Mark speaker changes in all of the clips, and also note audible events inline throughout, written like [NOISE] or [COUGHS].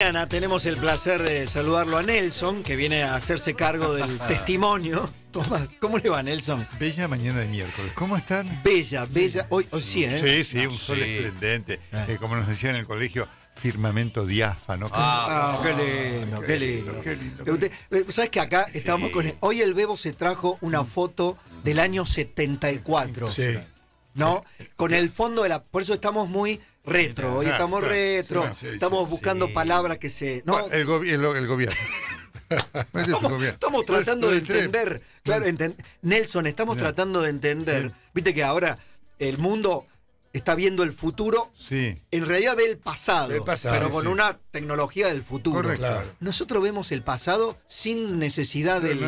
Speaker 1: Mañana tenemos el placer de saludarlo a Nelson, que viene a hacerse cargo del [LAUGHS] testimonio. Tomás, ¿cómo le va Nelson? Bella mañana de miércoles, ¿cómo están? Bella, bella, hoy, hoy sí, ¿eh? Sí, sí, un ah, sol
Speaker 2: esplendente. Ah. Eh, como nos decían en el colegio, firmamento diáfano. Ah, ah qué, lindo, qué, lindo,
Speaker 1: eh, eh, ¿Sabes que acá con... hoy el Bebo se trajo una foto del año 74. Sí. ¿No? Con el fondo de la... Por eso estamos muy retro, hoy estamos retro, estamos buscando palabras
Speaker 2: que se... ¿no? El, el, gobierno. Estamos, tratando de
Speaker 1: entender. Nelson, estamos tratando de entender. Viste que ahora el mundo está viendo el futuro. Sí. En realidad ve el pasado, pero con una tecnología
Speaker 3: del futuro.
Speaker 1: Nosotros vemos el pasado sin necesidad del,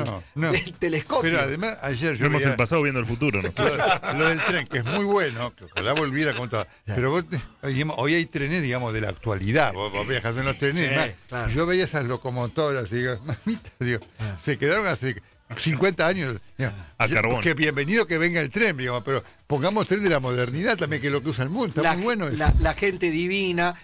Speaker 1: telescopio. Pero además, ayer yo Vemos el
Speaker 3: pasado viendo el futuro. Lo,
Speaker 2: del tren, que es muy bueno, que ojalá volviera con Pero hoy hay trenes, digamos, de la actualidad. Vos, viajas en los trenes. Yo veía esas locomotoras y digo, mamita, ah. se quedaron así 50 años. Que bienvenido que venga el tren, pero pongamos tren de la modernidad también, que lo que usa el mundo. Está muy bueno La, gente divina.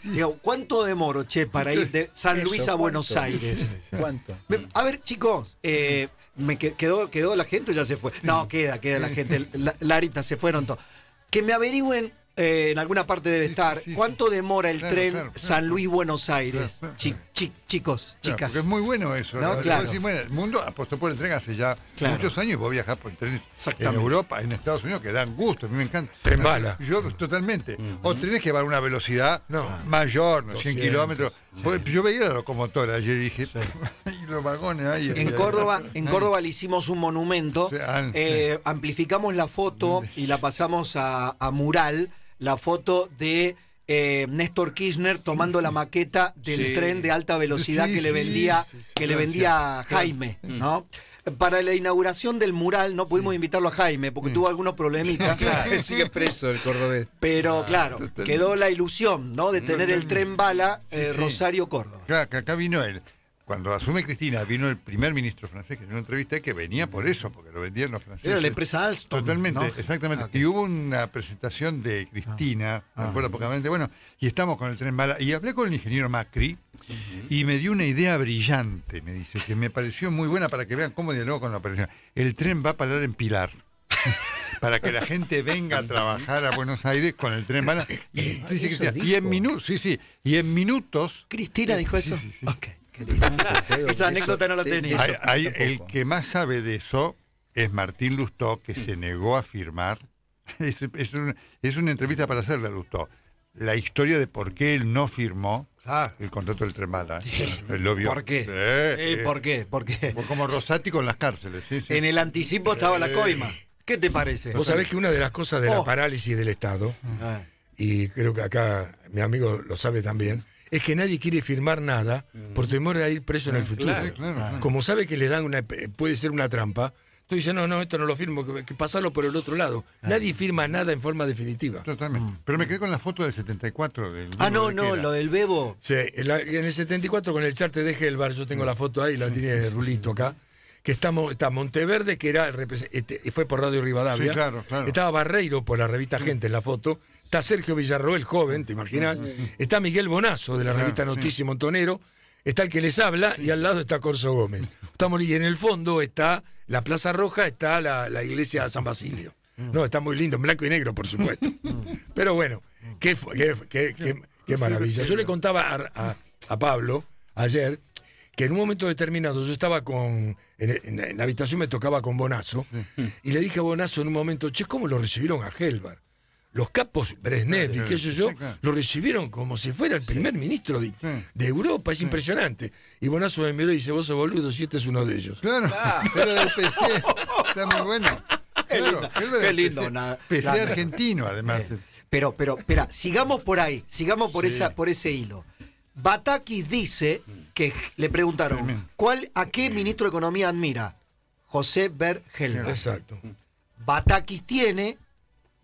Speaker 2: ¿Cuánto demoro, che,
Speaker 1: para ir de [LAUGHS] San Luis a Buenos Aires? ¿Cuánto? A ver, chicos, eh, me quedó, quedó la gente o ya se fue. No, queda, queda la gente. Larita, se fueron todos. Que me averigüen eh, en alguna parte debe estar. ¿Cuánto demora el tren San Luis-Buenos
Speaker 2: Aires? Chicos chicos, chicas. es muy bueno eso. ¿no? Claro. el mundo apostó por el tren hace ya muchos años y vos viajar por el tren en Europa, en Estados Unidos, que dan gusto, a mí me encanta. Tren bala. Yo totalmente. O trenes que van a una velocidad mayor, 100 kilómetros. Pues, yo veía la locomotora ayer dije, [LAUGHS]
Speaker 1: y los vagones ahí. En Córdoba, en ah. Córdoba le hicimos un monumento, ah, eh, amplificamos la foto mm. y la pasamos a mural, la foto de eh, Néstor Kirchner tomando la maqueta del tren de alta velocidad que le vendía, que le vendía Jaime, mm. ¿no? Para la inauguración del mural no pudimos invitarlo a Jaime porque mm. tuvo algunos problemitas. [LAUGHS] sigue
Speaker 4: preso el cordobés. Pero ah, claro, quedó
Speaker 1: la ilusión, ¿no? De tener el tren bala eh, Rosario Córdoba.
Speaker 2: Claro, acá vino él cuando asume Cristina, vino el primer ministro francés que en una entrevista que venía por eso, porque lo vendían los franceses. Era la empresa Alstom. Totalmente, exactamente. Ah, y hubo una presentación de Cristina, ah, me ah, acuerdo bueno, y estamos con el tren bala. Y hablé con el ingeniero Macri y me dio una idea brillante, me dice, que me pareció muy buena para que vean cómo dialogo con la operación. El tren va a parar en Pilar. [LAUGHS] para que la gente venga a trabajar a Buenos Aires con el tren bala. Y, Cristina, y en minutos, sí, sí, y en minutos. Cristina eh, dijo eso. Sí,
Speaker 1: [LAUGHS] Esa anécdota no la tenía. el
Speaker 2: que más sabe de eso es Martín Lustó, que se negó a firmar. [LAUGHS] Es, una, entrevista para hacerle a Lustó. La historia de por qué él no firmó ah. el contrato del Tremala. El ¿eh? ¿Por qué? ¿Por qué? ¿Por Como Rosati con las cárceles. En el anticipo estaba la coima. ¿Qué te
Speaker 1: parece? Vos sabés que una de
Speaker 5: las cosas de la oh. parálisis del Estado, ah. y creo que acá mi amigo lo sabe también, es que nadie quiere firmar nada por mm. temor a ir preso en el ah, futuro. Como sabe que le dan una puede ser una trampa, tú dices, no, no, esto no lo firmo, que, pasarlo por el otro lado. Nadie firma nada en forma definitiva. Totalmente. Mm. Pero me quedé con la foto del 74. ah, no, no, lo del Bebo. Sí, en, el 74 con el charte de el yo tengo la foto ahí, la mm. tiene Rulito acá que está, Monteverde, que era este, fue por Radio Rivadavia. Sí, Estaba Barreiro por la revista Gente en la foto. Está Sergio Villarroel, joven, ¿te imaginas? Está Miguel Bonazo de la revista Noticia y Montonero. Está el que les habla y al lado está Corso Gómez. Estamos, y en el fondo está la Plaza Roja, está la, iglesia de San Basilio. Mm. No, está muy lindo, en blanco y negro, por supuesto. [LAUGHS] Mm. Pero bueno, qué, qué, qué, maravilla. Yo le contaba a Pablo ayer que en un momento determinado yo estaba con. En, la habitación me tocaba con Bonazo, [LAUGHS] y le dije a Bonazo en un momento, che, ¿cómo lo recibieron a Helbar? Los capos Brezhnev y qué sé yo, lo recibieron como si fuera el primer ministro de, Europa, es impresionante. Y Bonazo me miró y dice, vos sos boludo, si este es uno de ellos. Claro, [LAUGHS] pero
Speaker 2: del PC está muy bueno.
Speaker 3: Claro, lindo. PC, argentino,
Speaker 5: además. Eh,
Speaker 1: pero, pero, espera, sigamos por ahí, sigamos por, esa, por ese hilo. Batakis dice que le preguntaron ¿cuál, a qué ministro de Economía admira. José Bergel. Exacto. Batakis tiene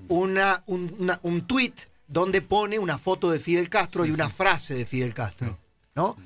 Speaker 1: una, un, tuit donde pone una foto de Fidel Castro y una frase de Fidel Castro. ¿No?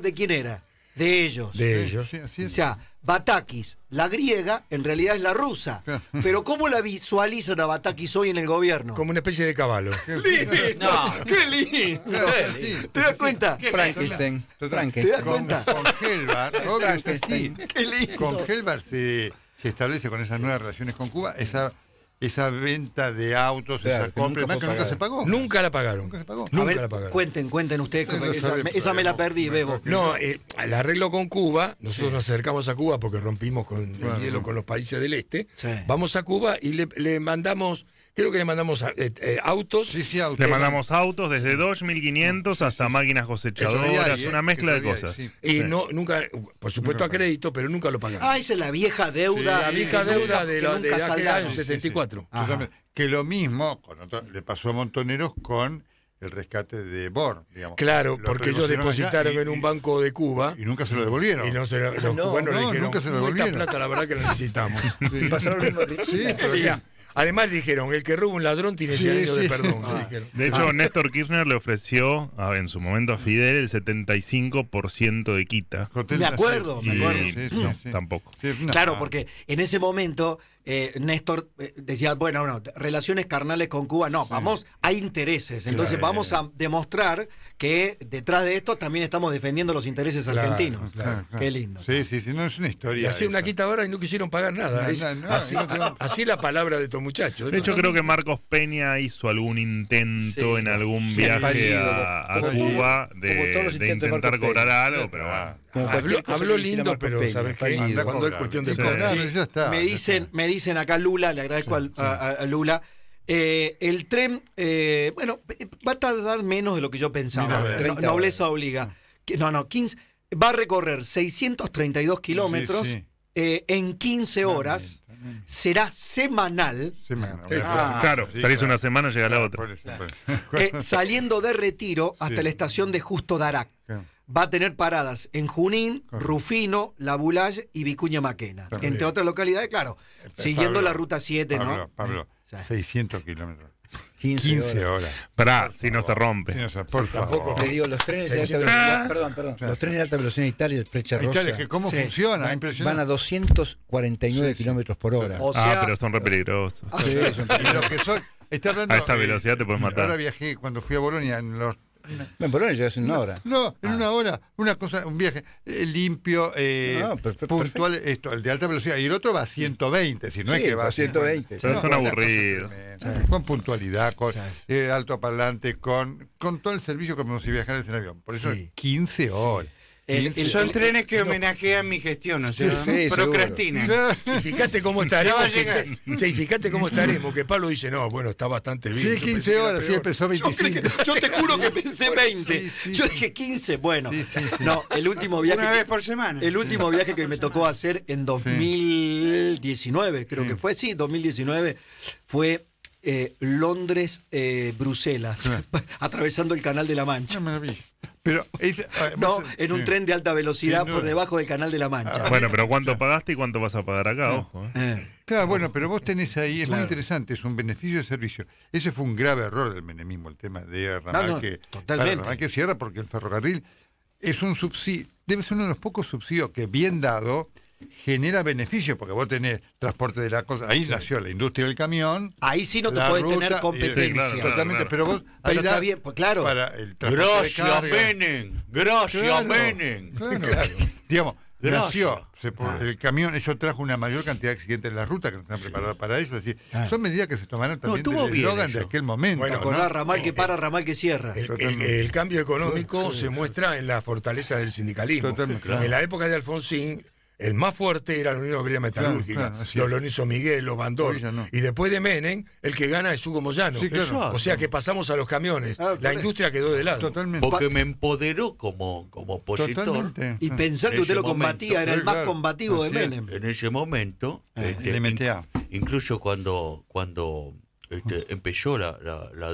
Speaker 1: de quién era? De ellos. De ellos. Sí, así es. O sea, Batakis, la griega, en realidad es la rusa. [LAUGHS] Pero ¿cómo la visualizan a Batakis hoy en el gobierno? Como una especie
Speaker 2: de caballo. ¡Qué lindo! [LAUGHS] ¿Te das cuenta? Frankenstein. ¿Te das cuenta? Con, Helvar [LAUGHS] obvio sí. ¡Qué Con Helvar se, se establece con esas nuevas relaciones con Cuba, esa esa venta de autos, esa compra,
Speaker 1: nunca, nunca se pagó.
Speaker 5: Nunca la pagaron. Nunca se pagó. Nunca la pagaron.
Speaker 2: Cuenten, cuenten ustedes.
Speaker 1: esa, esa me la perdí, Bebo. No, eh, arreglo con Cuba, nosotros nos acercamos
Speaker 5: a Cuba porque rompimos con el hielo con los países del este. Vamos a Cuba y le, mandamos, creo que le mandamos eh, eh, autos. Sí, autos. Le mandamos
Speaker 3: autos desde 2.500 hasta máquinas cosechadoras, una eh, mezcla de cosas. y no, nunca, por supuesto a crédito, pero nunca lo pagaron.
Speaker 1: Ah, esa es la vieja deuda.
Speaker 5: La vieja deuda de, la, de aquel año 74. Que lo
Speaker 2: mismo le pasó a Montoneros con el rescate de Bor. Digamos. Claro, porque ellos depositaron en un
Speaker 5: banco de Cuba. Y nunca se lo devolvieron. Y no se lo, los ah, le dijeron, esta plata la verdad que la necesitamos. [LAUGHS] Pasaron lo mismo Además dijeron, el que roba un ladrón tiene que de perdón. Ah.
Speaker 3: De hecho, ah. Néstor Kirchner le ofreció en su momento a Fidel el 75% de quita. Me acuerdo, me acuerdo. No, tampoco. claro, porque
Speaker 1: en ese momento eh, Néstor eh, decía, bueno, relaciones carnales con Cuba, no, vamos, hay intereses, entonces vamos a demostrar que detrás de esto también estamos
Speaker 5: defendiendo los intereses argentinos. Qué lindo.
Speaker 2: Sí, sí, sí, no es una historia. Y
Speaker 5: una quita ahora y no quisieron pagar nada. es, así, la palabra de estos muchachos. De hecho, creo que
Speaker 3: Marcos Peña hizo algún intento en algún viaje a, Cuba de, de intentar cobrar algo, pero va. Ah. Ah, Hablo, lindo, pero Cuando es cuestión de
Speaker 1: me, dicen, me dicen acá Lula, le agradezco a, Lula. Eh, el tren, eh, bueno, va a tardar menos de lo que yo pensaba. nobleza obliga. Ah. no, no, 15, va a recorrer 632 kilómetros eh, en 15 horas. Será semanal.
Speaker 3: semanal. Ah, claro, salís una semana, llega la otra.
Speaker 1: saliendo de retiro hasta la estación de Justo Darac va a tener paradas en Junín, Rufino, La Boulaye y Vicuña Maquena. Entre otras localidades, claro, siguiendo la ruta 7, Pablo, ¿no?
Speaker 2: Pablo, 600 kilómetros.
Speaker 4: 15, horas. Pará,
Speaker 3: si no se rompe.
Speaker 4: Si por favor. Tampoco te digo, los trenes de alta velocidad. Perdón, perdón. Ah. Los trenes de alta velocidad en Italia, el flecha rosa. ¿Cómo funciona? Van, van a 249 kilómetros por hora. ah, pero
Speaker 3: son re peligrosos.
Speaker 2: que son, a esa velocidad te puedes matar. Ahora viajé, cuando fui a Bolonia, en los en en una hora. No, en una hora, una cosa, un viaje eh, limpio, eh, puntual, esto, el de alta velocidad. Y el otro va a 120, si no es que va a 120. Pero son aburridos. Con puntualidad, con eh, alto parlante, con, con todo el servicio como si viajaras en avión. Por eso sí. 15
Speaker 5: horas son trenes que [LAUGHS] homenajean mi gestión, o sea, [LAUGHS] fíjate cómo estaremos. fíjate cómo estaremos, que Pablo dice, no, bueno, está bastante bien. Sí, 15 horas, sí empezó 25. [LAUGHS] Yo, te juro que pensé 20. yo dije 15, bueno.
Speaker 1: No, el último viaje. Una vez por semana. El último viaje que me tocó hacer en 2019, creo que fue, sí, 2019, fue eh, Londres-Bruselas, eh, atravesando el Canal de la Mancha. Pero eh, no, pues, en un tren
Speaker 2: de alta velocidad por debajo del Canal de la Mancha.
Speaker 1: Ah,
Speaker 3: bueno, pero ¿cuánto pagaste y cuánto vas a pagar acá? Ah, Ojo, eh. Eh.
Speaker 2: Claro, bueno, pero vos tenés ahí, es muy interesante, es un beneficio de servicio. Ese fue un grave error del menemismo, el tema de Ramal no, que cierra porque el ferrocarril es un subsidio, debe ser uno de los pocos subsidios que bien dado genera beneficio porque vos tenés transporte de la cosa, ahí nació la industria del camión.
Speaker 1: Ahí sí no te puedes tener competencia.
Speaker 2: totalmente, pero vos ahí bien, pues claro. Para el Grosio
Speaker 6: Menem, gracias, Menem.
Speaker 2: Digamos, Nació, ah. el camión, eso trajo una mayor cantidad de accidentes en la ruta que no están preparadas para eso. Es decir, son medidas que se tomaron también no, el Logan de aquel momento.
Speaker 1: Bueno, con la ramal que para, ramal que cierra. El, cambio económico se
Speaker 5: muestra en la fortaleza del sindicalismo. En la época de Alfonsín, el más fuerte era la Unión Obrera Metalúrgica, lo lo los Miguel, los Bandol. Y después de Menem, el que gana es Hugo Moyano. O sea que pasamos a los camiones. Ah, la industria quedó de lado. Porque me
Speaker 6: empoderó como, como opositor. Y ah. pensar que usted lo combatía, era el más combativo de Menem. En ese momento, ah, este, incluso cuando, cuando eh, mm. empezó la,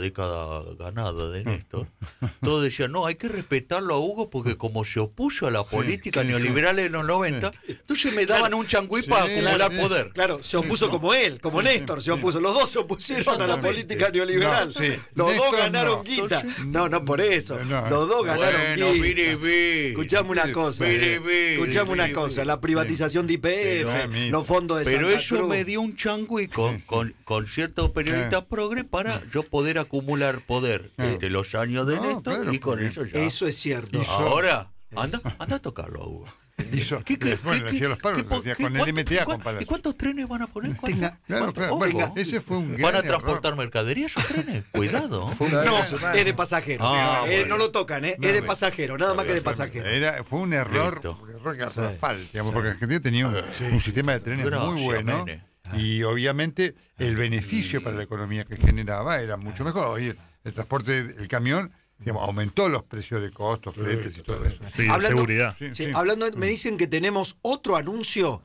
Speaker 6: década ganada de mm. Néstor, [LAUGHS] todos decían, no, hay que respetarlo a Hugo porque como se opuso a la política neoliberal en los 90, entonces me daban un changüí para acumular
Speaker 3: poder.
Speaker 1: Claro, se opuso como él, como Néstor, se opuso, los dos se opusieron a la política neoliberal. Los dos ganaron quita. no, no por eso. los dos ganaron quita escuchamos Escuchame una cosa. Eh. una cosa, la privatización de IPF, los fondos de Pero eso me
Speaker 6: dio un changüí con, con, con cierto eh. para yo poder acumular poder entre eh. eh, los años de Néstor y con eso ya.
Speaker 1: Eso es cierto.
Speaker 6: Ahora, anda, anda a tocarlo a Hugo. ¿Qué, bueno, qué, los palos, con el MTA, compadre. ¿Y cuántos trenes van a poner? ese fue un ¿Van a transportar mercadería esos trenes? [LAUGHS] Cuidado. no,
Speaker 1: es de pasajero. Ah, eh, No lo tocan, eh. es de pasajero, nada más que de pasajero.
Speaker 2: Era, fue un error, un error sí, porque Argentina tenía un, sistema de trenes muy bueno. Ah. Y obviamente el ah. beneficio para la economía que generaba era mucho ah. mejor. Oye, el transporte, del camión, aumentó los precios de costos, y todo eso. Sí, seguridad. hablando, me dicen que tenemos
Speaker 1: otro anuncio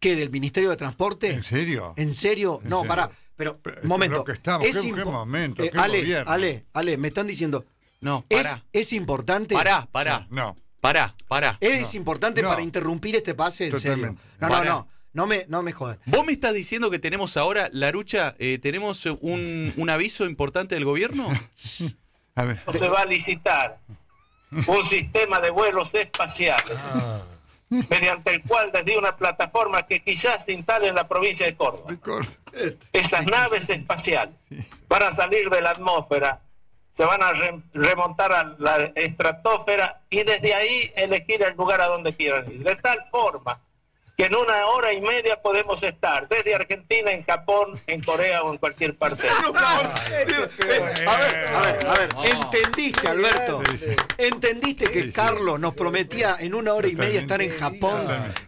Speaker 1: que del Ministerio de Transporte. ¿En serio? ¿En serio? no, pará. Pero, momento. qué, momento, eh, Ale, Ale, me están diciendo. No, pará. Es, importante. Pará, pará.
Speaker 6: No. Pará, pará. Es importante para interrumpir este pase, en serio. No, no, no.
Speaker 1: No me, no me
Speaker 6: ¿Vos me estás diciendo que tenemos ahora, Larucha, eh, tenemos eh, un, un, aviso importante del gobierno? [LAUGHS] a ver. Se va a licitar un sistema de vuelos espaciales. Ah. mediante el cual desde una plataforma que quizás se instale en la provincia de Córdoba. Esas naves espaciales van a salir de la atmósfera, se van a remontar a la estratosfera y desde ahí elegir el lugar a donde quieran ir. De tal forma que en una hora y media podemos estar, desde Argentina, en Japón, en Corea o en cualquier parte. [LAUGHS] a ver, a ver, a ver, entendiste, Alberto, entendiste
Speaker 1: que Carlos nos prometía en una hora y media estar en Japón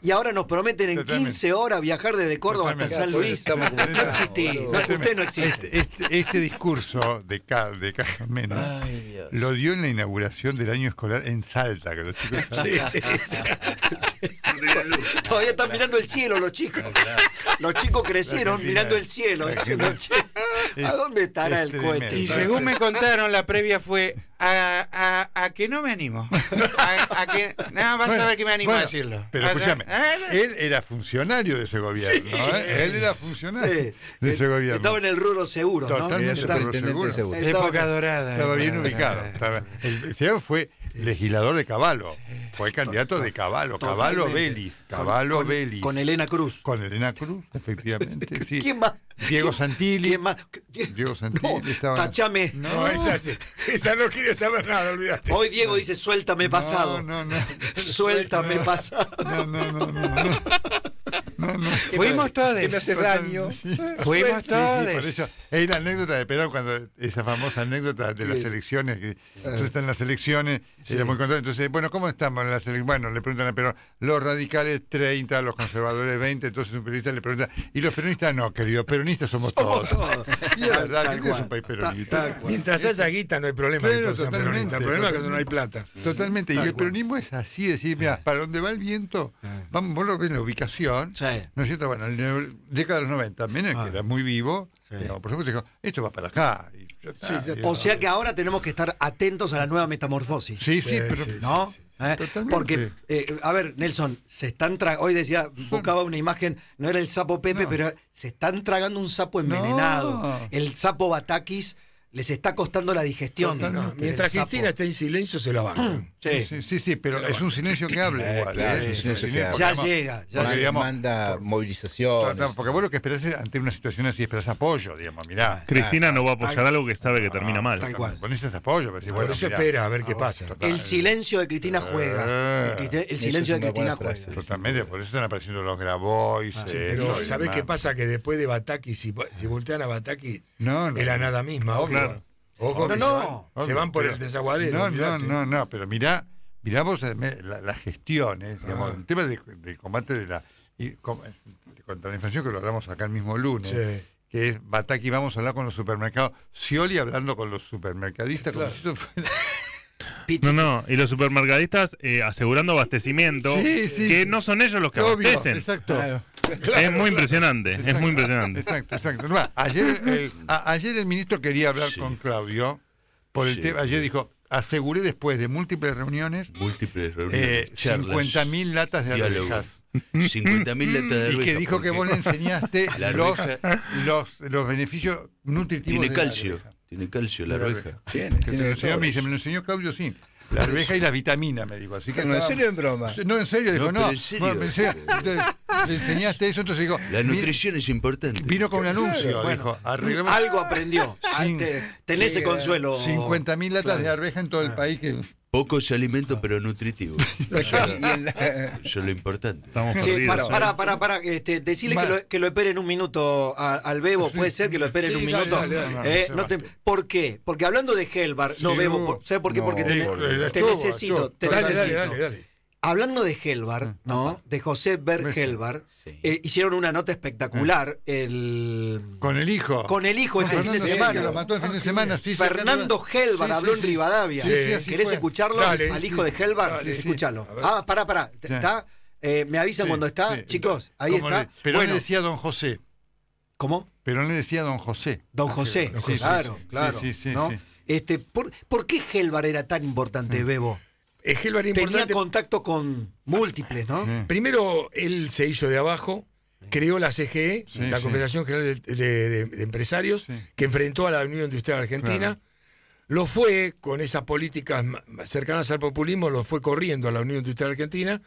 Speaker 1: y ahora nos prometen en 15 horas viajar desde Córdoba hasta San Luis. No existí, usted no existe. Este, este,
Speaker 2: este discurso de Carmen de lo dio en la inauguración del año escolar en Salta, que los chicos...
Speaker 3: [LAUGHS] Sí, sí,
Speaker 1: [LAUGHS] Todavía están mirando el cielo los chicos. Los chicos crecieron mirando el cielo. esa noche
Speaker 3: ¿a dónde estará el cohete? Y
Speaker 1: según me contaron, la previa
Speaker 6: fue a, a, que no me animo. A,
Speaker 4: más que, a ver que me animo a decirlo.
Speaker 6: Pero escúchame,
Speaker 2: él era funcionario de ese gobierno.
Speaker 4: Él era funcionario de ese gobierno. Estaba en el rubro seguro. Estaba, seguro.
Speaker 2: Época dorada. Estaba bien ubicado. el, señor fue legislador de Caballo. Fue candidato de Caballo, Caballo Vélez. Caballo Vélez. Con Elena Cruz. Con Elena Cruz, efectivamente. [LAUGHS] Sí. ¿Quién más? Diego Santilli. ¿Quién más? Diego Santilli. No, estaba... Tachame.
Speaker 1: No, esa, esa, no quiere saber nada, olvídate. Hoy Diego dice, suéltame pasado. No, no, no. Suéltame pasado. no, no, no. no.
Speaker 2: No, no. Fuimos todos. hace daño. Fuimos todos. Sí, por eso. Es la anécdota de Perón, cuando esa famosa anécdota de las elecciones, que eh. tú en las elecciones Sí. muy contento. Entonces, bueno, ¿cómo estamos? Bueno, le preguntan a Perón, los radicales 30, los conservadores 20, entonces un periodista le pregunta, y los peronistas no, queridos peronistas somos, todos.
Speaker 5: [LAUGHS] y la verdad, es un país peronista. Mientras haya guita no hay problema. el problema es cuando no hay plata.
Speaker 2: Totalmente, y el peronismo es así, decir, mira, eh. para dónde va el viento, eh. vamos, vos lo ves la ubicación, ¿no es cierto? Bueno, en la década de los 90 menos ah. que era muy vivo, por supuesto, esto va para acá, Ah, o sea que ahora tenemos que estar atentos a la nueva metamorfosis. Sí, sí, pero. ¿No? ¿eh?
Speaker 1: Porque, eh, a ver, Nelson, se están hoy decía, buscaba una imagen, no era el sapo Pepe, pero se están tragando un sapo envenenado. El sapo Batakis les
Speaker 2: está costando la digestión.
Speaker 1: Mientras
Speaker 5: Cristina está en silencio, se lo van. Mm. Sí. sí, sí, pero
Speaker 2: es un silencio que habla igual. ya llega. Ya
Speaker 4: manda por, movilizaciones.
Speaker 2: porque vos lo que esperás es, ante una situación así, esperás apoyo, digamos, mirá. Ah, Cristina no va a apoyar ah, algo que sabe que ah, termina mal. Tal cual. apoyo. Pero eso espera a ver qué pasa.
Speaker 1: el silencio de Cristina eh. juega.
Speaker 5: El, silencio de Cristina
Speaker 1: juega.
Speaker 2: Totalmente, por eso están apareciendo los Grabois. Eh, pero ¿sabés qué
Speaker 5: pasa? Que después de Bataki, si, voltean a Bataki, Era nada misma no, no. Se, van, por el desaguadero. No, no,
Speaker 2: no, pero mirá, mirá vos eh, la, gestión ah. el tema del combate de la contra la inflación que lo hablamos acá el mismo lunes. que es Bataki, vamos a hablar con los supermercados. Sioli hablando
Speaker 3: con los supermercadistas. [LAUGHS] No, no, y los supermercadistas eh, asegurando abastecimiento, que no son ellos los que abastecen. Exacto es muy impresionante, exacto, es muy impresionante.
Speaker 2: Exacto, exacto. ayer, el, ayer el ministro quería hablar con Claudio por el tema. Ayer dijo, aseguré después de múltiples reuniones,
Speaker 6: múltiples eh, reuniones, 50.000
Speaker 2: latas de arvejas.
Speaker 6: 50.000 latas de Y que dijo que vos le
Speaker 2: enseñaste [LAUGHS] los, los, beneficios nutritivos. Tiene calcio,
Speaker 6: tiene calcio la arveja. Tiene, tiene me, enseñó,
Speaker 2: dice, me lo enseñó Claudio sí la arveja y la vitamina, me dijo. Así que no, ¿en serio en broma? No, en serio, dijo, no. En serio. le enseñaste eso, entonces dijo. La
Speaker 6: nutrición es importante. Vino con un anuncio, dijo. Algo aprendió. Tenés consuelo. 50.000 latas de
Speaker 2: arveja en todo el ah. país que
Speaker 6: Pocos alimento ah. pero nutritivo
Speaker 2: Eso [LAUGHS]
Speaker 6: es [LAUGHS] lo importante. sí, ¿eh? para,
Speaker 2: para, para, este, decirle
Speaker 1: que lo, que espere un minuto al Bebo, puede ser que lo esperen en un minuto. Eh, ¿Por qué? Porque hablando de Helbar, no Bebo, ¿sabes por qué? Porque te necesito, te necesito. Dale, dale, dale. Hablando de Helbar, mm, ¿no? De José Berg Helbar, eh, hicieron una nota espectacular. El... Con el hijo. Con el hijo este ah, fin de
Speaker 2: semana. Fernando Helbar habló en Rivadavia. ¿Querés escucharlo al hijo de Helbar? Escúchalo.
Speaker 1: Ah, pará, pará. ¿Está? Eh, me avisan cuando está, chicos. Ahí está. pero le decía
Speaker 2: don José. ¿Cómo? Pero le decía don José. Don ah, José, claro, claro. ¿no?
Speaker 1: Este, ¿por, ¿Por qué Helbar era tan importante, mm. Bebo? Tenía
Speaker 5: contacto con múltiples, ¿no? Primero, él se hizo de abajo, creó la CGE, la Confederación General de, Empresarios, que enfrentó a la Unión Industrial Argentina. Lo fue, con esas políticas cercanas al populismo, lo fue corriendo a la Unión Industrial Argentina.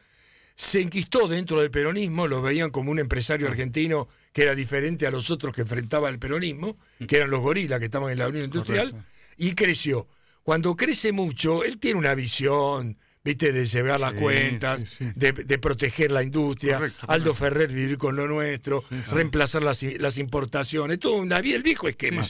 Speaker 5: Se enquistó dentro del peronismo, lo veían como un empresario argentino que era diferente a los otros que enfrentaba el peronismo, que eran los gorilas que estaban en la Unión Industrial, y creció cuando crece mucho, él tiene una visión, ¿viste? De llevar las cuentas, De, proteger la industria, Aldo Ferrer vivir con lo nuestro, reemplazar las, importaciones, todo un, el viejo esquema.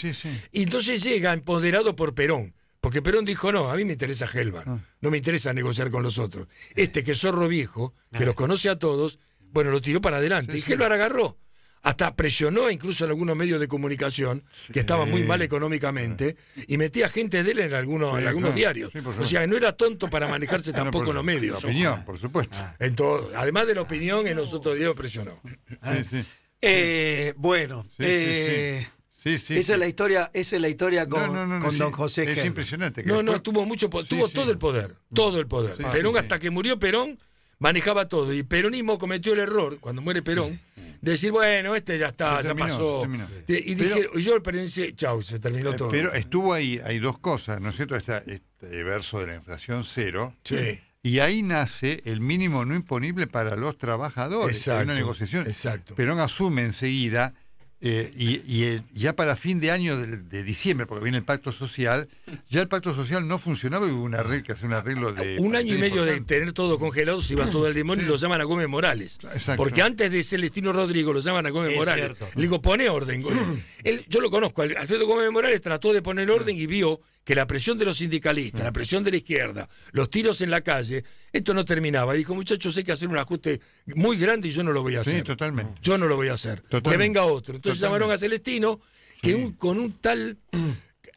Speaker 5: Y entonces llega empoderado por Perón. Porque Perón dijo, no, a mí me interesa Helvar, ah. no. me interesa negociar con los otros. Este que es zorro viejo, que ah. los conoce a todos, bueno, lo tiró para adelante. y Helvar agarró hasta presionó incluso en algunos medios de comunicación, que estaban muy mal económicamente, ah. y metía gente de él en algunos, en algunos diarios. o sea, que no era tonto para manejarse [LAUGHS] tampoco en los medios. opinión, por supuesto. además de la opinión, en los otros diarios presionó. bueno, esa es la historia, es la historia con, don José Es impresionante. no, no, tuvo mucho tuvo todo el poder, todo el poder. Perón hasta que murió Perón manejaba todo. Y Peronismo cometió el error, cuando muere Perón, de decir, bueno, este ya está, ya pasó. Y pero, yo pensé, chau, se terminó eh, todo. Pero estuvo ahí,
Speaker 2: hay dos cosas, ¿no es cierto? este verso de la inflación cero. Sí. Y ahí nace el mínimo no imponible para los trabajadores. Exacto, una negociación. Exacto. Perón asume enseguida eh, y, eh, ya para fin de año de, diciembre, porque viene el pacto social, ya el pacto social no funcionaba y hubo una red que hace un arreglo de. Un año y medio de
Speaker 5: tener todo congelado, se iba todo al demonio y lo llaman a Gómez Morales. Porque antes de Celestino Rodrigo lo llaman a Gómez Morales. Le digo, pone orden. [CLEARS THROAT] yo lo conozco, Alfredo Gómez Morales trató de poner orden y vio que la presión de los sindicalistas, la presión de la izquierda, los tiros en la calle, esto no terminaba. dijo, muchachos, hay que hacer un ajuste muy grande y yo no lo voy a hacer. Sí, totalmente. Yo no lo voy a hacer. Que venga otro. Entonces, llamaron a Celestino, que un, con un tal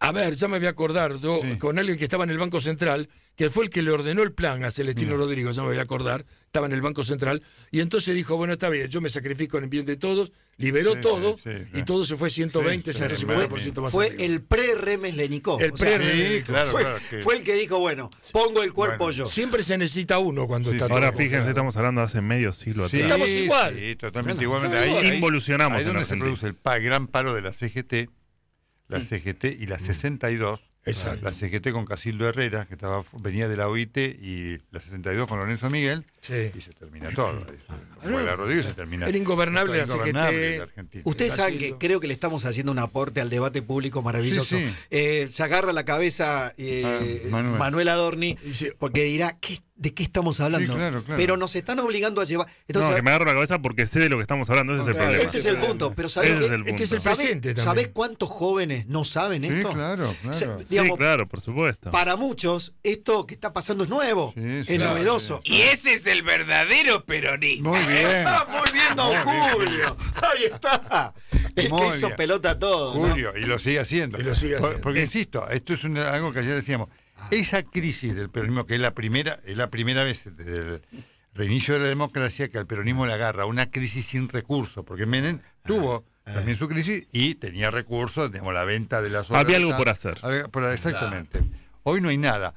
Speaker 5: a ver, ya me voy a acordar con alguien que estaba en el Banco Central, que fue el que le ordenó el plan a Celestino Rodrigo, ya me voy a acordar, estaba en el Banco Central, y entonces dijo, bueno, está bien, yo me sacrifico en el bien de todos, liberó todo, y todo se fue 120, 150% más Fue el pre-Remes El
Speaker 1: pre fue, fue, el que dijo, bueno, pongo el cuerpo yo.
Speaker 3: Siempre se necesita uno cuando está todo Ahora fíjense, estamos hablando hace medio siglo atrás. Estamos igual. totalmente igualmente. Ahí, Ahí se produce el
Speaker 2: gran paro de la CGT la CGT y la 62. Mm. La CGT con Casildo Herrera, que estaba, venía de la OIT, y la 62 con Lorenzo Miguel. Y se termina todo. Ah, se termina. El ingobernable, el ingobernable Ustedes saben que
Speaker 1: creo que le estamos haciendo un aporte al debate público maravilloso. Eh, se agarra la cabeza eh, ah, Manuel. Adorni porque dirá, ¿de qué estamos hablando? Pero nos están obligando a llevar. Entonces,
Speaker 3: me agarro la cabeza porque sé de lo que estamos hablando, ese es el problema. Este es el punto, pero este ¿sabés,
Speaker 1: cuántos jóvenes no saben esto? claro, claro. Sí claro, por supuesto. Para muchos, esto que está pasando es nuevo, es novedoso. Y ese
Speaker 5: es el el verdadero peronismo. Muy bien. [LAUGHS] muy bien, don Julio. Ahí está.
Speaker 2: Es que
Speaker 1: pelota todo. Julio, y lo sigue haciendo. Y lo sigue porque,
Speaker 2: insisto, esto es algo que ayer decíamos. Esa crisis del peronismo, que es la primera, es la primera vez desde el reinicio de la democracia que al peronismo le agarra una crisis sin recursos, porque Menem ah, tuvo ah. también su crisis y tenía recursos, digamos, la venta de las obras. Había algo por hacer. exactamente. Hoy no hay nada.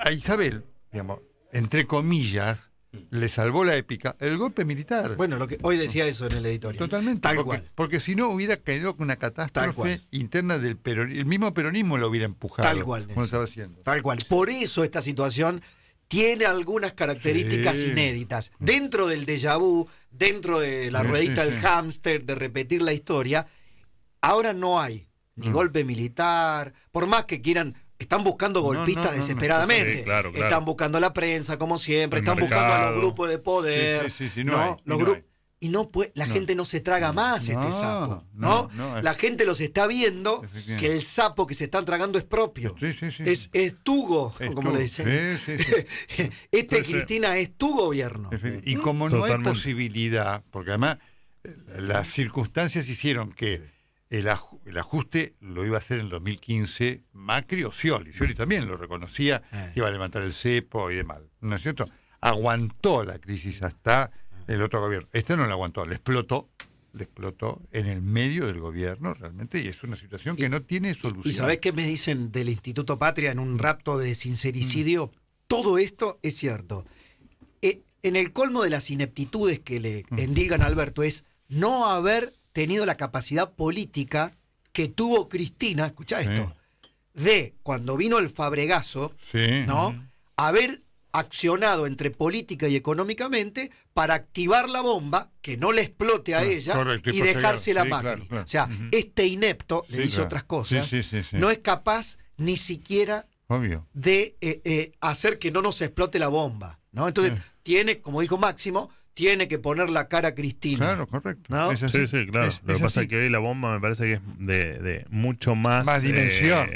Speaker 2: A Isabel, digamos, entre comillas, le salvó la épica el golpe militar. Bueno, lo que hoy decía eso en el editorial. Totalmente. Tal cual. Porque si no hubiera caído con una catástrofe interna del peronismo. El mismo peronismo lo hubiera empujado. Tal cual. estaba Tal cual. Por eso esta situación tiene algunas características inéditas.
Speaker 1: Dentro del déjà vu, dentro de la ruedita del hámster, de repetir la historia, ahora no hay ni mm. golpe militar, por más que quieran están buscando golpistas desesperadamente. Están buscando a la prensa, como siempre. están buscando a los grupos de poder. y
Speaker 2: no
Speaker 1: la gente no se traga más este sapo,
Speaker 2: la
Speaker 1: gente los está viendo que el sapo que se están tragando es propio. Es, tu como le dicen. [LAUGHS] este Cristina
Speaker 2: es tu gobierno. Y como no hay posibilidad, porque además eh, las circunstancias hicieron que el, ajuste lo iba a hacer en 2015 Macri o Scioli. Scioli también lo reconocía, ah. iba a levantar el cepo y demás. ¿No es cierto? Aguantó la crisis hasta el otro gobierno. Este no lo aguantó, le explotó le explotó en el medio del gobierno realmente y es una situación que no tiene solución. ¿Y sabes qué me dicen
Speaker 1: del Instituto Patria en un rapto de sincericidio? Mm. Todo esto es cierto. Eh, en el colmo de las ineptitudes que le mm. endilgan Alberto es no haber tenido la capacidad política que tuvo Cristina, escucha esto, de cuando vino el fabregazo, ¿no? Haber accionado entre política y económicamente para activar la bomba, que no le explote a ella y dejarse la Macri. O sea, este inepto, le dice otras cosas, no es capaz ni siquiera de eh, eh, hacer que no nos explote la bomba. ¿no? Entonces, tiene, como dijo Máximo, tiene que poner la cara Cristina. Claro, correcto.
Speaker 3: Sí, sí, claro. Lo que pasa es que hoy la bomba me parece que es de, mucho más. Más eh, dimensión.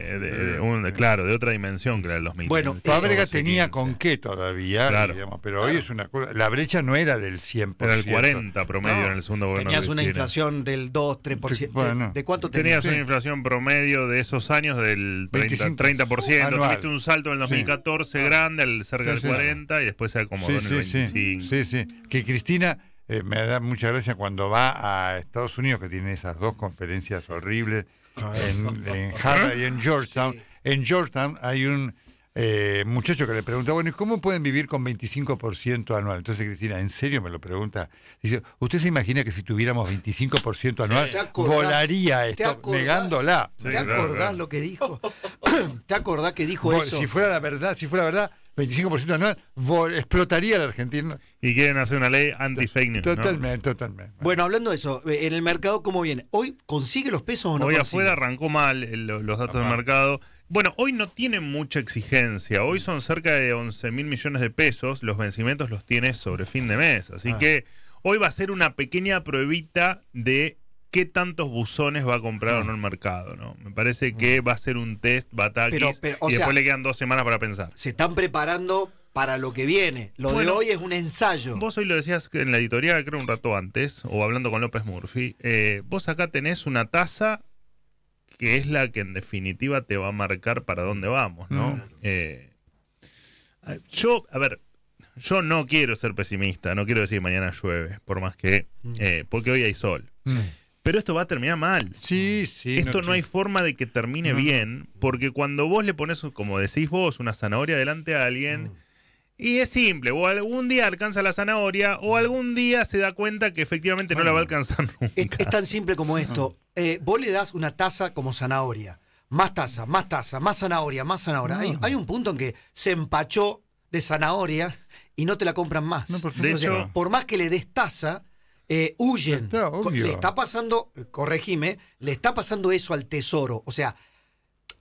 Speaker 3: claro, de otra dimensión que la del 2000. Bueno, Fábrega tenía con qué todavía, claro. digamos, pero hoy es
Speaker 2: una cosa. La brecha no era del
Speaker 3: 100%. Era el 40 promedio en el segundo gobierno. Tenías una inflación
Speaker 2: del 2, 3%. Bueno,
Speaker 3: ¿De, cuánto tenías? Tenías una inflación promedio de esos años del 30, 30% Tuviste un salto en el 2014 ah. grande, al cerca del 40, y después se acomodó en el 25.
Speaker 2: Sí, sí. Que Cristina, eh, me da mucha gracia cuando va a Estados Unidos, que tiene esas dos conferencias horribles ah. en, en Harvard y en Georgetown. En Georgetown hay un eh, muchacho que le pregunta, bueno, ¿y cómo pueden vivir con 25% anual? Entonces Cristina, ¿en serio me lo pregunta? Dice, ¿usted se imagina que si tuviéramos 25% anual volaría esto, negándola? ¿Te acordás lo que dijo? [COUGHS] ¿Te acordás que dijo eso? Si fuera la verdad, si fuera la verdad 25% anual, explotaría la
Speaker 3: Argentina. Y quieren hacer una ley anti-fake news. Totalmente, totalmente. Bueno, hablando de eso, eh, en el mercado, ¿cómo viene? ¿Hoy consigue los pesos o no? Hoy afuera arrancó mal eh, los datos del mercado. Bueno, hoy no tiene mucha exigencia. Hoy son cerca de 11 mil millones de pesos. Los vencimientos los tiene sobre fin de mes. Así ah. que hoy va a ser una pequeña pruebita de qué tantos buzones va a comprar o no el mercado, ¿no? Me parece que va a ser un test, va a y después le quedan dos semanas para pensar. Se están
Speaker 1: preparando para lo que viene. Lo de hoy es
Speaker 3: un ensayo. Vos hoy lo decías en la editorial, creo un rato antes, o hablando con López Murphy, eh, vos acá tenés una tasa que es la que en definitiva te va a marcar para dónde vamos, ¿no? Mm. Eh, yo, a ver, yo no quiero ser pesimista, no quiero decir mañana llueve, por más que, mm. eh, porque hoy hay sol. Pero esto va a terminar mal. Sí, sí. Esto no, hay forma de que termine bien, porque cuando vos le pones, como decís vos, una zanahoria delante a alguien, y es simple, o algún día alcanza la zanahoria, o algún día se da cuenta que efectivamente no la va a alcanzar nunca. Es, tan
Speaker 1: simple como esto. Eh, vos le das una taza como zanahoria, más taza, más taza, más zanahoria, más zanahoria. Hay, un punto en que se empachó de zanahoria y no te la compran más. por más que le des taza, eh, huyen. le está pasando, corregime, le está pasando eso al tesoro. O sea,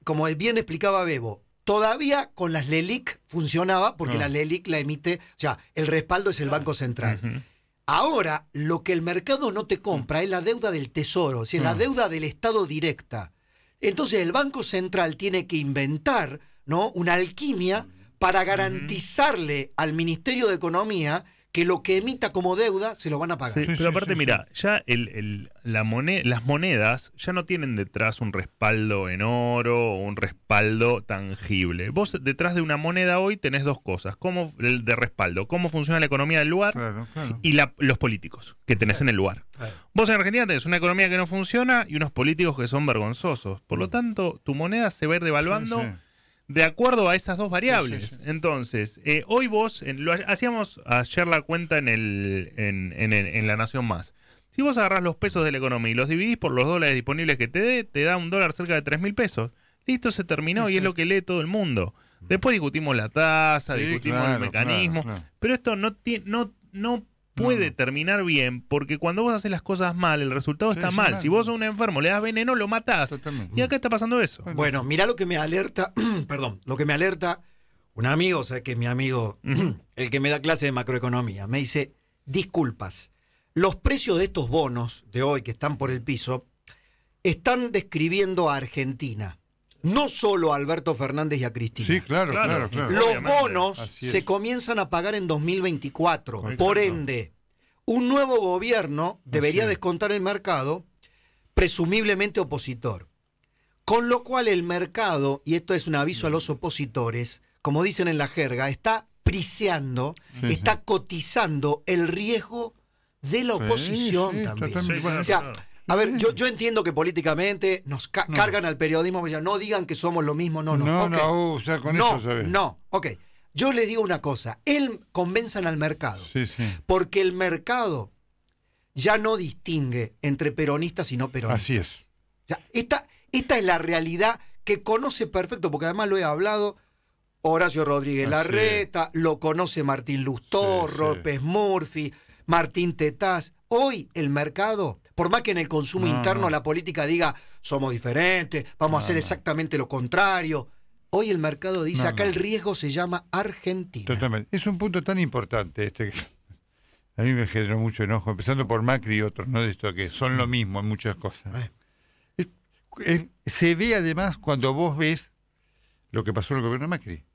Speaker 1: como bien explicaba Bebo, todavía con las LELIC funcionaba porque ah. la LELIC la emite, o sea, el respaldo es el Banco Central. Ahora, lo que el mercado no te compra es la deuda del tesoro, es la mm. deuda del Estado directa. Entonces, el Banco Central tiene que inventar ¿no? una alquimia para garantizarle al Ministerio de Economía que lo que emita como deuda se lo van a pagar. pero aparte, mira,
Speaker 3: ya la las monedas ya no tienen detrás un respaldo en oro o un respaldo tangible. Vos detrás de una moneda hoy tenés dos cosas, cómo, el de respaldo, cómo funciona la economía del lugar y los políticos que tenés en el lugar. Vos en Argentina tenés una economía que no funciona y unos políticos que son vergonzosos. Por lo mm. tanto, tu moneda se va a devaluando de acuerdo a esas dos variables. Entonces, eh, hoy vos, lo, hacíamos ayer la cuenta en, el, en, La Nación Más. Si vos agarrás los pesos de la economía y los dividís por los dólares disponibles que te dé, te da un dólar cerca de 3 mil pesos. Listo, se terminó y es lo que lee todo el mundo. Después discutimos la tasa, discutimos el mecanismo, pero esto no, no, no puede terminar bien, porque cuando vos haces las cosas mal, el resultado está mal. Si vos a un enfermo le das veneno, lo matás. ya Y acá está pasando eso. Bueno, mira lo que me alerta,
Speaker 1: [CLEARS THROAT] perdón, lo que me alerta un amigo, o sea, que mi amigo, [CLEARS THROAT] el que me da clase de macroeconomía, me dice, disculpas, los precios de estos bonos de hoy que están por el piso están describiendo a Argentina no solo a Alberto Fernández y a Cristina. Sí, claro, claro, claro. Los bonos se comienzan a pagar en 2024. Por ende, un nuevo gobierno debería descontar el mercado, presumiblemente opositor. Con lo cual el mercado, y esto es un aviso a los opositores, como dicen en la jerga, está priseando, está cotizando el riesgo de la oposición también. A ver, yo, entiendo que políticamente nos cargan al periodismo, no digan que somos lo mismo, no, no. No, no, o con no, eso No, ok. Yo le digo una cosa, él convenzan al mercado. Sí, sí. Porque el mercado ya no distingue entre peronistas y no peronistas. Así es. esta, es la realidad que conoce perfecto, porque además lo he hablado. Horacio Rodríguez Larreta, lo conoce Martín Lustor, López, Murphy, Martín Tetaz. Hoy el mercado por más que en el consumo interno la política diga, somos diferentes, vamos a hacer exactamente lo contrario. Hoy el mercado dice, acá el riesgo
Speaker 2: se llama Argentina. Totalmente. Es un punto tan importante este que [LAUGHS] a mí me generó mucho enojo, empezando por Macri y otros, ¿no? De esto que son lo mismo en muchas cosas. Eh. se ve además cuando vos ves lo que pasó en el gobierno de Macri.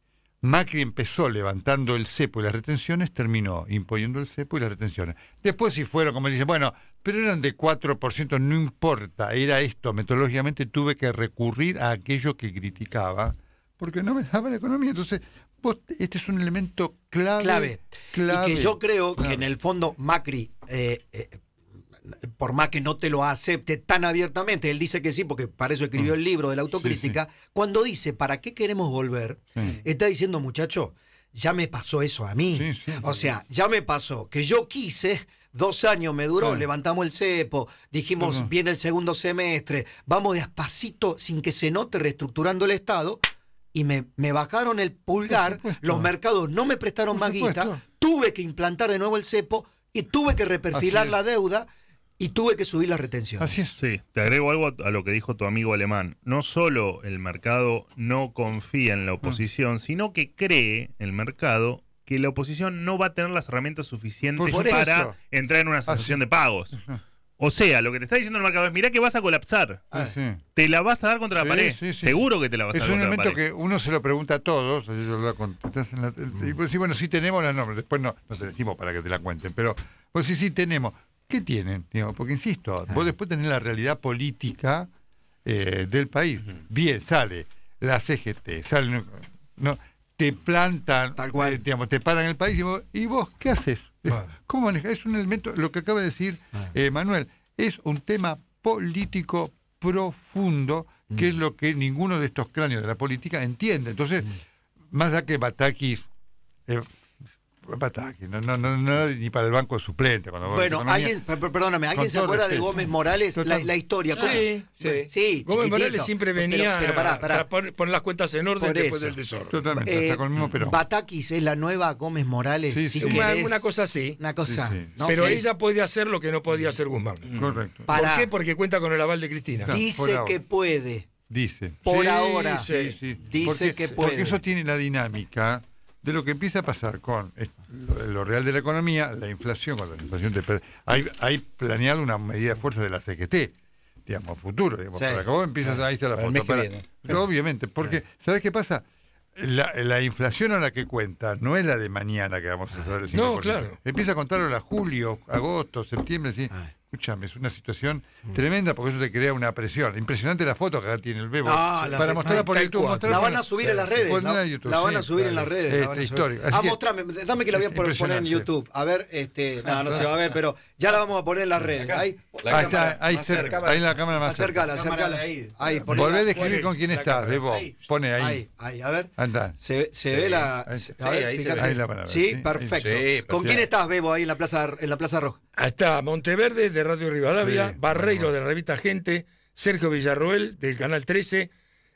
Speaker 2: Macri empezó levantando el cepo y las retenciones, terminó imponiendo el cepo y las retenciones. Después si fueron, como dicen, bueno, pero eran de 4%, no importa, era esto, metodológicamente tuve que recurrir a aquello que criticaba, porque no me daba la economía. Entonces, este es un elemento clave. Clave. y que
Speaker 1: yo creo que en el fondo Macri eh, eh, por más que no te lo acepte tan abiertamente, él dice que sí, porque para eso escribió mm. el libro de la autocrítica, cuando dice, ¿para qué queremos volver? Está diciendo, muchacho, ya me pasó eso a mí. o sea, ya me pasó que yo quise... Dos años me duró, levantamos el cepo, dijimos, viene el segundo semestre, vamos despacito, sin que se note, reestructurando el Estado, y me, me, bajaron el pulgar, los mercados no me prestaron más guita, tuve que implantar de nuevo el cepo y tuve que reperfilar la deuda y tuve que subir la retención
Speaker 3: Así Sí, te agrego algo a, lo que dijo tu amigo alemán. No solo el mercado no confía en la mm. oposición, sino que cree el mercado que la oposición no va a tener las herramientas suficientes para entrar en una asociación de pagos. O sea, lo que te está diciendo el mercado es, mirá que vas a colapsar. Ah. Te la vas a dar contra la pared. Seguro que te la vas a dar contra la pared. Es un
Speaker 2: elemento que uno se lo pregunta a todos. y pues, bueno, sí tenemos la norma. Después no, te decimos para que te la cuenten. Pero pues sí, sí tenemos. ¿qué tienen? porque insisto, vos después tenés la realidad política eh, del país. Bien, sale la CGT, salen No, te plantan, eh, digamos, te paran el país y vos, qué haces? [LAUGHS] ¿Cómo manejas? Es un elemento, lo que acaba de decir ah. eh, Manuel, es un tema político profundo, que es mm. lo que ninguno de estos cráneos de la política entiende. Entonces, mm. más allá que Batakis pues, Pataki, no, no, no, no, ni para el banco suplente. Cuando bueno, alguien,
Speaker 1: perdóname, ¿alguien se acuerda de Gómez Morales? La, historia. Sí,
Speaker 5: sí. Gómez Morales siempre venía para poner las cuentas en orden después del desorden. Totalmente, eh, con
Speaker 1: es la nueva Gómez Morales. Sí, una,
Speaker 5: cosa sí Una cosa. Pero ella puede hacer lo que no podía hacer Guzmán. Mm. Correcto. ¿Por qué? Porque cuenta con el aval de Cristina. Dice que puede.
Speaker 2: Dice.
Speaker 1: Por ahora.
Speaker 5: Dice que puede. Porque eso
Speaker 2: tiene la dinámica de lo que empieza a pasar con eh, lo, real de la economía, la inflación, con la inflación de, hay, hay planeado una medida de fuerza de la CGT, digamos, futuro, digamos, para que vos a ahí la foto. pero obviamente, porque, ¿sabes qué pasa? La, inflación a la que cuenta no es la de mañana que vamos a saber el No, claro. Empieza a contarlo a julio, agosto, septiembre, sí. Escúchame, es una situación mm. tremenda porque eso te crea una presión. Impresionante la foto que acá tiene el Bebo. para mostrarla ah, por YouTube. la van a subir en las redes. La, van a este, subir en las redes. a mostrarme ah, mostrame, dame que la voy a poner en
Speaker 1: YouTube. A ver, este, no, no se va a ver, pero ya la vamos a poner en las redes. ahí, ahí está, ahí en la cámara
Speaker 2: más Acércala, acércala. Ahí, a describir con quién estás, Bebo. Pone ahí. Ahí, ahí, a ver. Anda. Se, se ve la. Ahí, la palabra. Sí, perfecto. ¿Con quién
Speaker 5: estás, Bebo, ahí en la Plaza, en la plaza Roja? Ahí Está Monteverde de Radio Rivadavia, Barreiro de Revista Gente, Sergio Villarroel del Canal 13,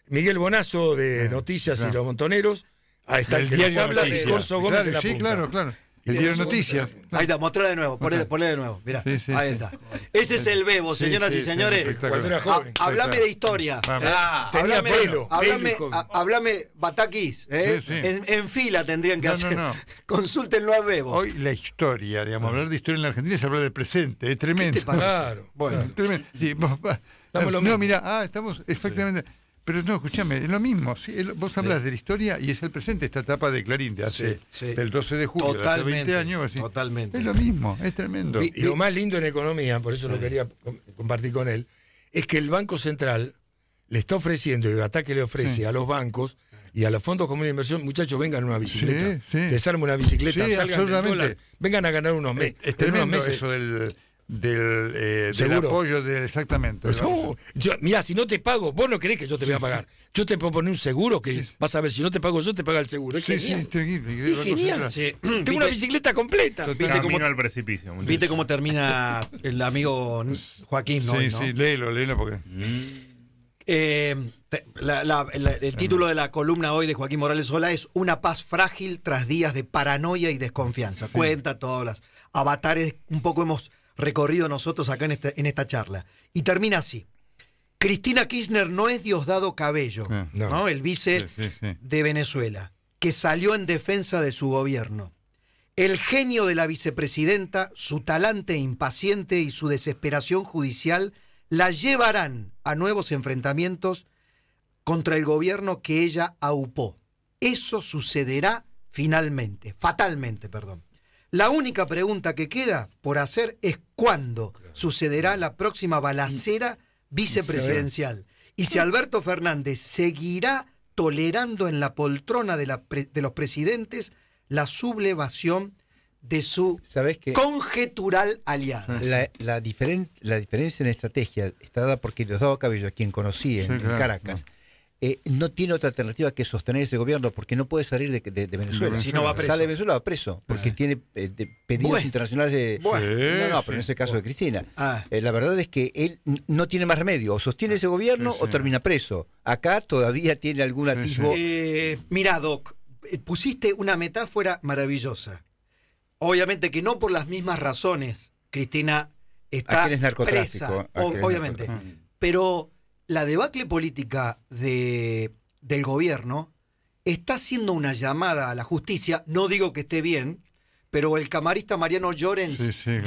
Speaker 5: Miguel Bonazo de ah, Noticias y Los Montoneros. Ahí está el, el que habla de Corso Gómez en la sí, claro, claro. El diario Noticias.
Speaker 1: Ahí está, mostré de nuevo, ponle, de nuevo. Mira, ahí está. Ese es el bebo, señoras y señores. Cuando era joven. hablame de historia. Eh, ah, tenía hablame, Hablame, Batakis. Eh, en, fila tendrían que hacer. Consulten no.
Speaker 2: [LAUGHS] Consúltenlo a bebo. Hoy la historia, digamos, hablar de historia en la Argentina es hablar del presente. Es tremendo. Claro. Bueno, tremendo. Sí, no, mira, ah, estamos exactamente. Pero no, escúchame, es lo mismo. Vos hablas de la historia y es el presente, esta etapa de Clarín de hace el 12 de julio, hace 20 años.
Speaker 5: Totalmente. Es lo mismo, es tremendo. Y, lo más lindo en economía, por eso lo quería compartir con él, es que el Banco Central le está ofreciendo, y ataque le ofrece a los bancos y a los fondos comunes de inversión, muchachos, vengan una bicicleta, les una bicicleta, salgan dólar, vengan a ganar unos meses. Es, tremendo meses. eso del del, eh, apoyo
Speaker 2: del exactamente.
Speaker 5: Mira, si no te pago, vos no querés que yo te voy a pagar. Yo te puedo poner un seguro que vas a ver si no te pago yo, te paga el seguro. Es sí,
Speaker 1: genial. [CLEARS THROAT] Tengo una
Speaker 5: bicicleta completa.
Speaker 3: Viste
Speaker 1: cómo, termina el amigo Joaquín, Sí, sí, léelo, léelo porque. Eh, el título de la columna hoy de Joaquín Morales Sola es Una paz frágil tras días de paranoia y desconfianza. Cuenta todas las avatares, un poco hemos recorrido nosotros acá este, en esta, charla. Y termina así. Cristina Kirchner no es Diosdado Cabello, ah. no. el vice de Venezuela, que salió en defensa de su gobierno. El genio de la vicepresidenta, su talante impaciente y su desesperación judicial la llevarán a nuevos enfrentamientos contra el gobierno que ella aupó. Eso sucederá finalmente, fatalmente, perdón. La única pregunta que queda por hacer es cuándo sucederá la próxima balacera vicepresidencial y si Alberto Fernández seguirá tolerando en la poltrona de, los presidentes la sublevación de
Speaker 4: su conjetural alianza. La, diferencia en estrategia está dada porque Diosdado Cabello, a quien conocí en, Caracas, eh, no tiene otra alternativa que sostener ese gobierno porque no puede salir de, Venezuela. Si no va preso. Sale de Venezuela va preso porque ah. tiene eh, pedidos internacionales de... Bueno. No, no, pero en ese caso de Cristina. Ah. Eh, la verdad es que él no tiene más remedio. O sostiene ah. ese gobierno o termina preso. Acá todavía tiene algún atisbo...
Speaker 1: mira, Doc, pusiste una metáfora maravillosa. Obviamente que no por las mismas razones Cristina está narcotráfico? obviamente. Pero la debacle política del gobierno está haciendo una llamada a la justicia, no digo que esté bien, pero el camarista Mariano Llorens le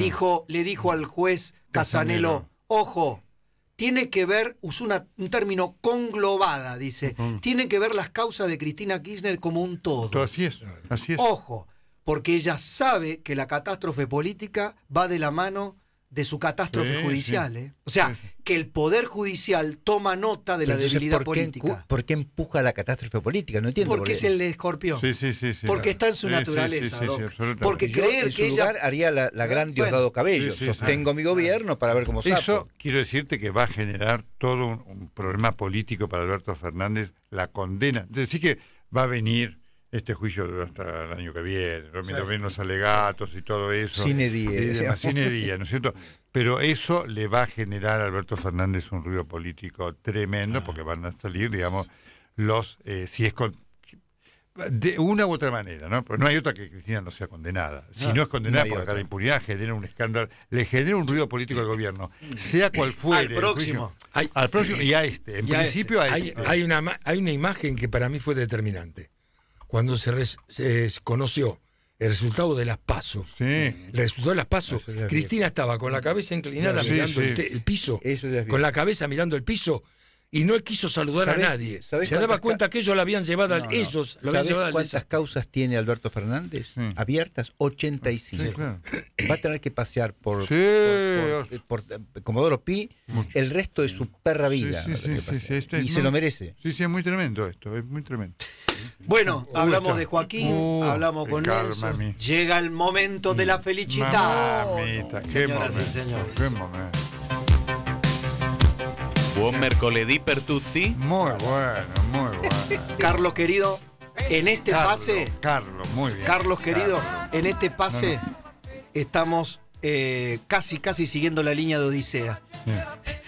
Speaker 1: dijo al juez Casanelo, ojo, tiene que ver, usó un término conglobada, dice, tiene que ver las causas de Cristina Kirchner como un todo. Así es, así es. Ojo, porque ella sabe que la catástrofe política va de la mano de su catástrofe judicial. ¿eh? O sea, que el Poder Judicial toma nota de la debilidad política.
Speaker 4: ¿Por qué empuja la catástrofe política? No entiendo. Porque es el
Speaker 1: escorpión. porque está en su naturaleza, Porque creer que ella... haría la, gran Diosdado Cabello. Sostengo
Speaker 4: mi gobierno para ver cómo sale. Eso
Speaker 2: quiero decirte que va a generar todo un, problema político para Alberto Fernández, la condena. Decir que va a venir este juicio hasta el año que viene, menos menos alegatos y todo eso. Cine día. Eh, día, ¿no es cierto? [LAUGHS] Pero eso le va a generar a Alberto Fernández un ruido político tremendo, ah. porque van a salir, digamos, los, eh, si es con, de una u otra manera, ¿no? Pero pues no hay otra que Cristina no sea condenada. Si no, es condenada por la impunidad, genera un escándalo, le genera un ruido político al gobierno, sea cual fuere. Al
Speaker 5: próximo. al próximo y a este. En principio este. Hay, este. hay, una, hay una imagen que para mí fue determinante cuando se, conoció el resultado de las pasos, El resultado de las pasos, Cristina estaba con la cabeza inclinada mirando El, piso, con la cabeza mirando el piso y no quiso saludar a nadie. Se daba cuenta que ellos la habían llevado a ellos. La cuántas
Speaker 4: causas tiene Alberto Fernández? Abiertas 85. Va a tener que pasear por, Comodoro Pi el resto de su perra vida. Este y se lo merece.
Speaker 2: Sí, sí, es muy tremendo esto, es muy tremendo. Bueno, hablamos de Joaquín, uh, hablamos eh, con Nelson.
Speaker 1: Llega el momento de
Speaker 6: la mm, felicidad. Mamita, qué momento, Qué momento. Buen mercoledí, per tutti. Muy bueno, muy bueno. [LAUGHS] Carlos
Speaker 1: querido, en este pase. Carlos, muy bien. Carlos querido, en este pase estamos eh, casi, casi siguiendo la línea de Odisea.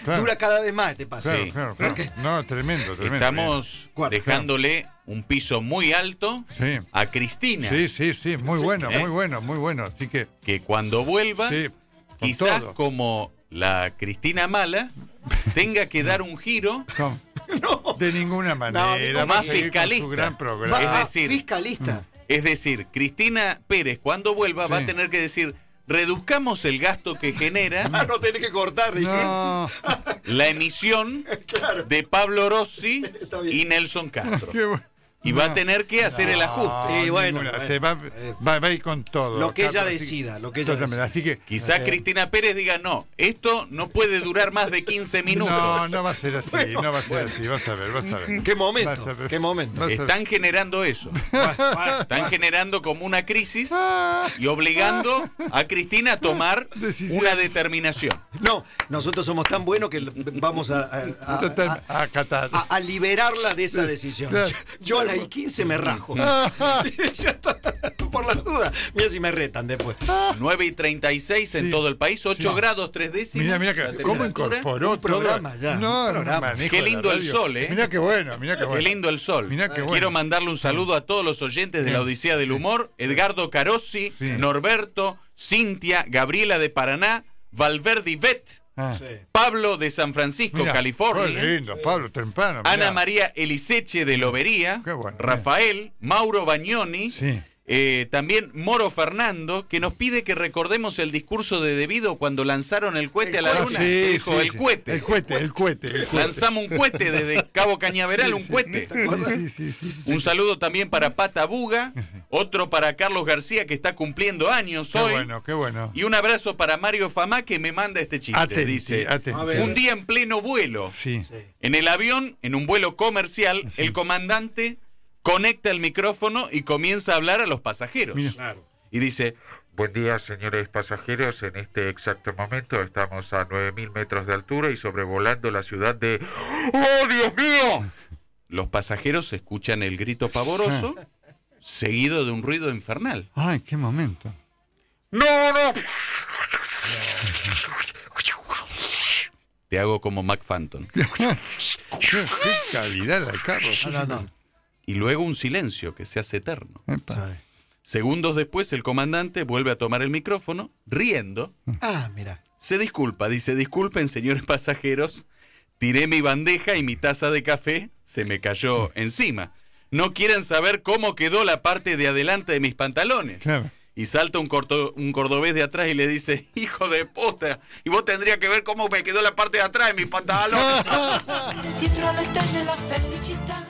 Speaker 1: Dura
Speaker 2: cada vez más este pasa. Claro,
Speaker 6: No, tremendo, tremendo. Estamos dejándole un piso muy alto a Cristina. Sí, sí,
Speaker 2: sí, muy bueno, ¿Eh? muy bueno, muy bueno. Así que.
Speaker 6: Que cuando vuelva, quizás como la Cristina mala, tenga que dar un giro. [LAUGHS] De ninguna manera. más fiscalista. fiscalista. Es decir, Cristina Pérez, cuando vuelva, va a tener que decir reduzcamos el gasto que genera. [LAUGHS] Ah, no tiene que cortar,
Speaker 2: [LAUGHS]
Speaker 6: La emisión de Pablo Rossi [LAUGHS] y Nelson Castro. Y va a tener que hacer el ajuste. Eh. se va,
Speaker 2: a ir con todo. Lo que ella decida, lo que ella Así que, Quizá eh,
Speaker 6: Cristina Pérez diga, no, esto no puede durar más de 15 minutos. No, no va a ser así, no va a ser así, vas a ver, vas a ver. ¿Qué momento? ¿Qué momento? Están generando eso. Están generando como una crisis y obligando a Cristina a tomar una determinación. No, nosotros somos tan buenos que
Speaker 1: vamos a, a, liberarla de esa decisión. Yo, yo y
Speaker 6: 15 me rajo. [LAUGHS] Por las dudas. Mira si me retan después. 9 y 36 en todo el país, 8 grados, 3 décimas. Mira, mira, que, ¿cómo incorporó
Speaker 2: otro programa ya? qué ¿eh? lindo el sol, ¿eh? Mira qué bueno, mira qué bueno.
Speaker 6: Qué lindo el sol. bueno. Quiero mandarle un saludo a todos los oyentes de la Odisea del Humor: Edgardo Carossi, Norberto, Cintia, Gabriela de Paraná, Valverde y Bet. Ah. Pablo de San Francisco, California. lindo, Pablo, Ana María Eliseche de Lobería. Rafael, Mauro Bagnoni. Sí. Eh, también Moro Fernando, que nos pide que recordemos el discurso de Debido cuando lanzaron el cohete a la luna. dijo, el, Cohete, el, cohete, el,
Speaker 2: cohete, Lanzamos un cohete desde Cabo Cañaveral, un cohete.
Speaker 6: Un saludo también para Pata Buga, otro para Carlos García, que está cumpliendo años hoy. Qué bueno, qué bueno. Y un abrazo para Mario Fama que me manda este chiste. dice, un día en pleno vuelo. En el avión, en un vuelo comercial, el comandante conecta el micrófono y comienza a hablar a los pasajeros. Y dice... Buen día, señores pasajeros. En este exacto momento estamos a 9.000 metros de altura y sobrevolando la ciudad de... ¡Oh, Dios mío! [LAUGHS] Los pasajeros escuchan el grito pavoroso [LAUGHS] seguido de un ruido infernal.
Speaker 2: ¡Ay, qué momento!
Speaker 6: ¡No, no! Te hago como Mac Phantom. [LAUGHS] ¡Qué calidad la carro! no, no y luego un silencio que se hace eterno. Segundos después, el comandante vuelve a tomar el micrófono, riendo.
Speaker 4: Ah, mira.
Speaker 6: Se disculpa, dice, disculpen, señores pasajeros, tiré mi bandeja y mi taza de café se me cayó encima. No quieren saber cómo quedó la parte de adelante de mis pantalones. Y salta un, corto, un cordobés de atrás y le dice, hijo de puta, y vos tendrías que ver cómo me quedó la parte de atrás de mis pantalones.
Speaker 4: [LAUGHS]